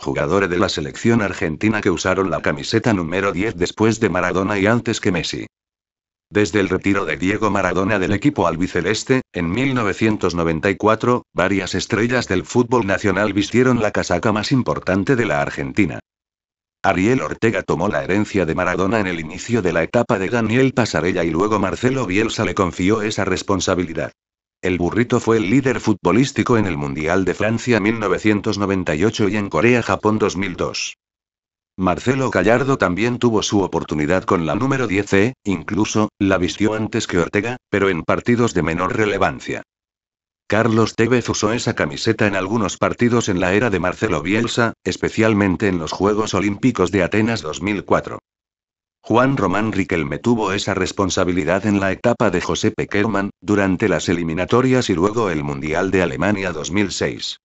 jugadores de la selección argentina que usaron la camiseta número 10 después de Maradona y antes que Messi. Desde el retiro de Diego Maradona del equipo albiceleste, en 1994, varias estrellas del fútbol nacional vistieron la casaca más importante de la Argentina. Ariel Ortega tomó la herencia de Maradona en el inicio de la etapa de Daniel Pasarella y luego Marcelo Bielsa le confió esa responsabilidad. El burrito fue el líder futbolístico en el Mundial de Francia 1998 y en Corea-Japón 2002. Marcelo Gallardo también tuvo su oportunidad con la número 10 e incluso, la vistió antes que Ortega, pero en partidos de menor relevancia. Carlos Tevez usó esa camiseta en algunos partidos en la era de Marcelo Bielsa, especialmente en los Juegos Olímpicos de Atenas 2004. Juan Román Riquelme tuvo esa responsabilidad en la etapa de José Peckerman, durante las eliminatorias y luego el Mundial de Alemania 2006.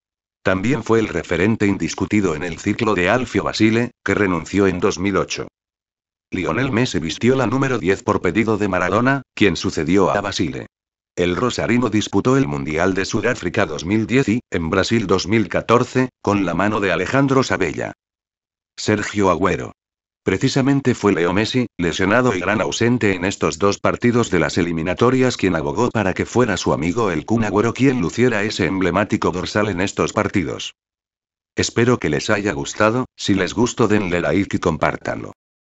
También fue el referente indiscutido en el ciclo de Alfio Basile, que renunció en 2008. Lionel Messi vistió la número 10 por pedido de Maradona, quien sucedió a Basile. El rosarino disputó el Mundial de Sudáfrica 2010 y, en Brasil 2014, con la mano de Alejandro Sabella. Sergio Agüero. Precisamente fue Leo Messi, lesionado y gran ausente en estos dos partidos de las eliminatorias, quien abogó para que fuera su amigo el Kun quien luciera ese emblemático dorsal en estos partidos. Espero que les haya gustado, si les gustó denle like y compártanlo.